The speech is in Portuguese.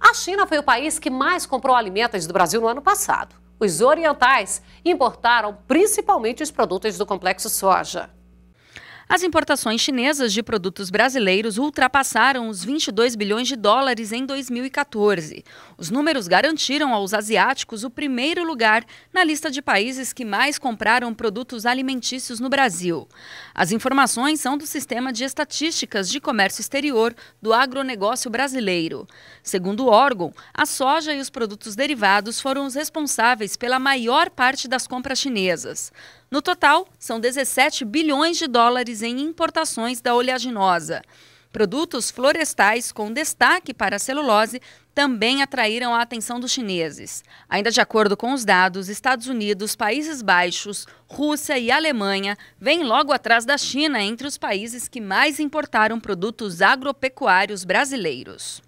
A China foi o país que mais comprou alimentos do Brasil no ano passado. Os orientais importaram principalmente os produtos do complexo soja. As importações chinesas de produtos brasileiros ultrapassaram os 22 bilhões de dólares em 2014. Os números garantiram aos asiáticos o primeiro lugar na lista de países que mais compraram produtos alimentícios no Brasil. As informações são do Sistema de Estatísticas de Comércio Exterior do Agronegócio Brasileiro. Segundo o órgão, a soja e os produtos derivados foram os responsáveis pela maior parte das compras chinesas. No total, são 17 bilhões de dólares em importações da oleaginosa. Produtos florestais com destaque para a celulose também atraíram a atenção dos chineses. Ainda de acordo com os dados, Estados Unidos, Países Baixos, Rússia e Alemanha vêm logo atrás da China entre os países que mais importaram produtos agropecuários brasileiros.